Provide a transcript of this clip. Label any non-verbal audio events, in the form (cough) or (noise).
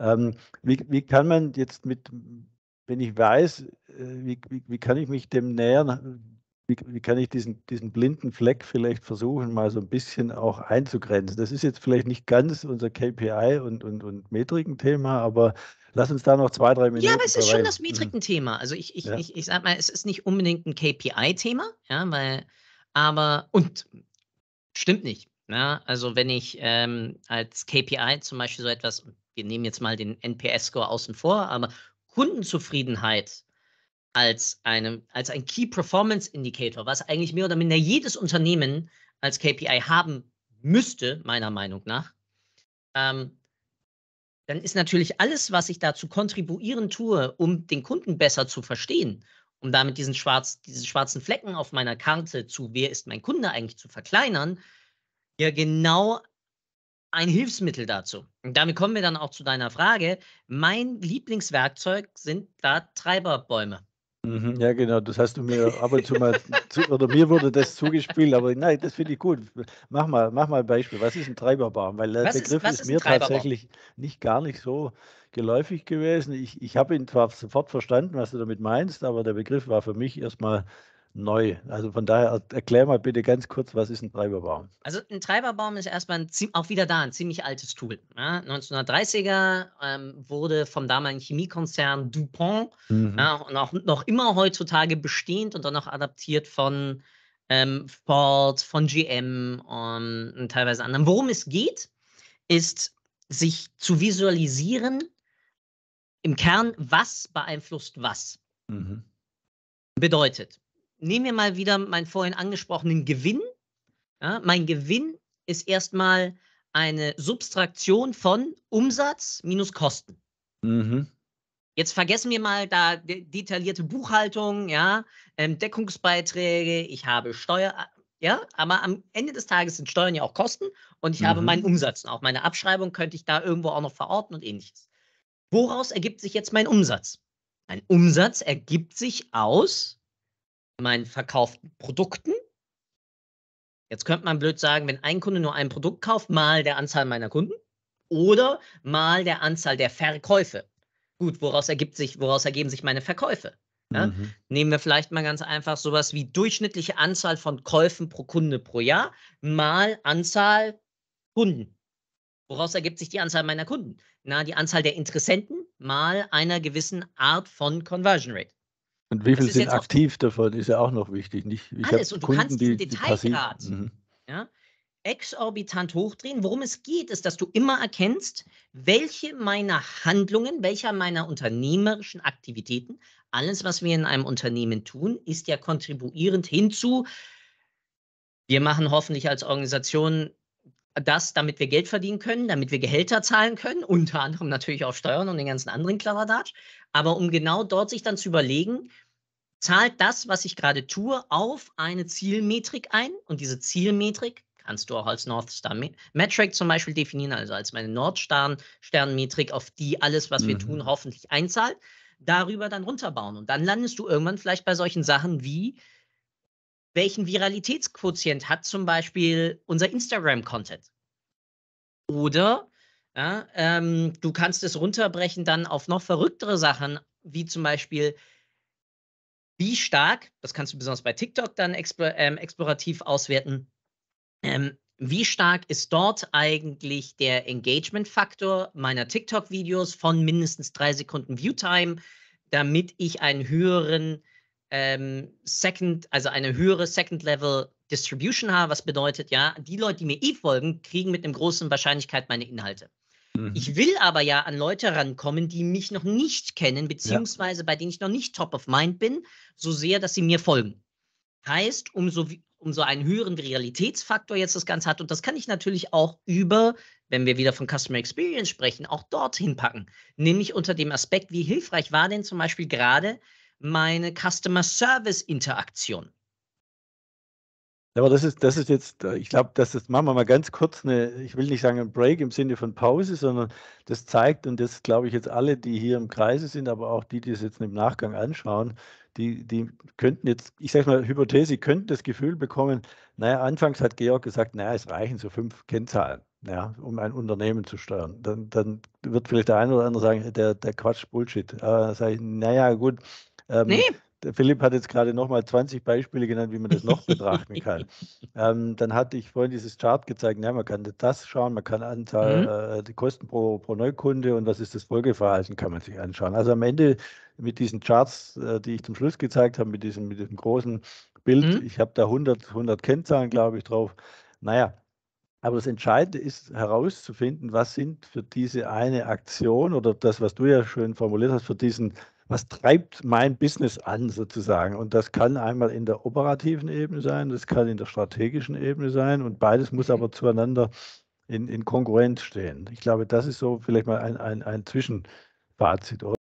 Ähm, wie, wie kann man jetzt mit, wenn ich weiß, äh, wie, wie, wie kann ich mich dem nähern, wie, wie, kann ich diesen, diesen blinden Fleck vielleicht versuchen, mal so ein bisschen auch einzugrenzen? Das ist jetzt vielleicht nicht ganz unser KPI und, und, und Metrikenthema, aber lass uns da noch zwei, drei Minuten. Ja, aber es ist schon das mhm. Metrikenthema. Also ich, ich, ja. ich, ich sag mal, es ist nicht unbedingt ein KPI-Thema, ja, weil, aber und stimmt nicht. Ja, also wenn ich ähm, als KPI zum Beispiel so etwas, wir nehmen jetzt mal den NPS-Score außen vor, aber Kundenzufriedenheit als, eine, als ein Key Performance Indicator, was eigentlich mehr oder minder jedes Unternehmen als KPI haben müsste, meiner Meinung nach, ähm, dann ist natürlich alles, was ich dazu kontribuieren tue, um den Kunden besser zu verstehen, um damit diesen schwarz, diese schwarzen Flecken auf meiner Karte zu, wer ist mein Kunde eigentlich, zu verkleinern, ja genau ein Hilfsmittel dazu. Und damit kommen wir dann auch zu deiner Frage. Mein Lieblingswerkzeug sind da Treiberbäume. Mhm, ja, genau. Das hast du mir ab und zu mal, zu, oder mir wurde das zugespielt, aber nein, das finde ich gut. Mach mal, mach mal ein Beispiel. Was ist ein Treiberbaum? Weil der was Begriff ist, ist mir tatsächlich nicht gar nicht so geläufig gewesen. Ich, ich habe ihn zwar sofort verstanden, was du damit meinst, aber der Begriff war für mich erstmal neu. Also von daher äh, erklär mal bitte ganz kurz, was ist ein Treiberbaum? Also ein Treiberbaum ist erstmal ein, auch wieder da ein ziemlich altes Tool. Ja, ne? 1930er ähm, wurde vom damaligen Chemiekonzern DuPont mhm. ja, und auch noch immer heutzutage bestehend und dann auch adaptiert von ähm, Ford, von GM und, ähm, und teilweise anderen. Worum es geht, ist sich zu visualisieren im Kern, was beeinflusst was. Mhm. Bedeutet, nehmen wir mal wieder meinen vorhin angesprochenen Gewinn. Ja, mein Gewinn ist erstmal eine Subtraktion von Umsatz minus Kosten. Mhm. Jetzt vergessen wir mal da detaillierte Buchhaltung, ja, ähm, Deckungsbeiträge, ich habe Steuer, ja, aber am Ende des Tages sind Steuern ja auch Kosten und ich mhm. habe meinen Umsatz. Und auch meine Abschreibung könnte ich da irgendwo auch noch verorten und ähnliches. Woraus ergibt sich jetzt mein Umsatz? Mein Umsatz ergibt sich aus meinen verkauften Produkten. Jetzt könnte man blöd sagen, wenn ein Kunde nur ein Produkt kauft, mal der Anzahl meiner Kunden oder mal der Anzahl der Verkäufe. Gut, woraus, ergibt sich, woraus ergeben sich meine Verkäufe? Ja? Mhm. Nehmen wir vielleicht mal ganz einfach sowas wie durchschnittliche Anzahl von Käufen pro Kunde pro Jahr mal Anzahl Kunden. Woraus ergibt sich die Anzahl meiner Kunden? Na, die Anzahl der Interessenten mal einer gewissen Art von Conversion Rate. Und wie viel sind aktiv davon, ist ja auch noch wichtig. Nicht? Ich alles, und du Kunden, kannst diesen die, Detailgrad die mhm. ja, exorbitant hochdrehen. Worum es geht, ist, dass du immer erkennst, welche meiner Handlungen, welcher meiner unternehmerischen Aktivitäten, alles, was wir in einem Unternehmen tun, ist ja kontribuierend hinzu. Wir machen hoffentlich als Organisation das, damit wir Geld verdienen können, damit wir Gehälter zahlen können, unter anderem natürlich auch Steuern und den ganzen anderen Kladderadatsch, aber um genau dort sich dann zu überlegen, zahlt das, was ich gerade tue, auf eine Zielmetrik ein und diese Zielmetrik kannst du auch als North Star Metric zum Beispiel definieren, also als meine Nordstern-Metrik, auf die alles, was wir tun, mhm. hoffentlich einzahlt, darüber dann runterbauen und dann landest du irgendwann vielleicht bei solchen Sachen wie welchen Viralitätsquotient hat zum Beispiel unser Instagram-Content? Oder ja, ähm, du kannst es runterbrechen dann auf noch verrücktere Sachen, wie zum Beispiel, wie stark, das kannst du besonders bei TikTok dann explor ähm, explorativ auswerten, ähm, wie stark ist dort eigentlich der Engagement-Faktor meiner TikTok-Videos von mindestens drei Sekunden Viewtime, damit ich einen höheren ähm, Second, also eine höhere Second-Level-Distribution habe, was bedeutet, ja, die Leute, die mir eh folgen, kriegen mit einem großen Wahrscheinlichkeit meine Inhalte. Mhm. Ich will aber ja an Leute rankommen, die mich noch nicht kennen, beziehungsweise ja. bei denen ich noch nicht top of mind bin, so sehr, dass sie mir folgen. Heißt, umso, umso einen höheren Realitätsfaktor jetzt das Ganze hat. Und das kann ich natürlich auch über, wenn wir wieder von Customer Experience sprechen, auch dorthin packen. Nämlich unter dem Aspekt, wie hilfreich war denn zum Beispiel gerade meine Customer Service Interaktion. Aber das ist, das ist jetzt, äh, ich glaube, das ist, machen wir mal ganz kurz eine, ich will nicht sagen ein Break im Sinne von Pause, sondern das zeigt, und das glaube ich jetzt alle, die hier im Kreise sind, aber auch die, die es jetzt im Nachgang anschauen, die, die könnten jetzt, ich sage mal, Hypothese, könnten das Gefühl bekommen, naja, anfangs hat Georg gesagt, naja, es reichen so fünf Kennzahlen, ja, um ein Unternehmen zu steuern. Dann, dann wird vielleicht der eine oder andere sagen, der, der Quatsch, Bullshit. Äh, sage ich, naja, gut, ähm, nee. Philipp hat jetzt gerade nochmal 20 Beispiele genannt, wie man das noch betrachten kann. (laughs) Ähm, dann hatte ich vorhin dieses Chart gezeigt, ja, man kann das schauen, man kann Anzahl, mhm. äh, die Kosten pro, pro, Neukunde und was ist das Folgeverhalten, kann man sich anschauen. Also am Ende mit diesen Charts, äh, die ich zum Schluss gezeigt habe, mit diesem, mit diesem großen Bild, mhm. ich habe da 100, 100 Kennzahlen, glaube ich, drauf. Naja, aber das Entscheidende ist herauszufinden, was sind für diese eine Aktion oder das, was du ja schön formuliert hast, für diesen was treibt mein Business an sozusagen? Und das kann einmal in der operativen Ebene sein, das kann in der strategischen Ebene sein und beides muss mhm. aber zueinander in, in Konkurrenz stehen. Ich glaube, das ist so vielleicht mal ein, ein, ein Zwischenfazit, oder?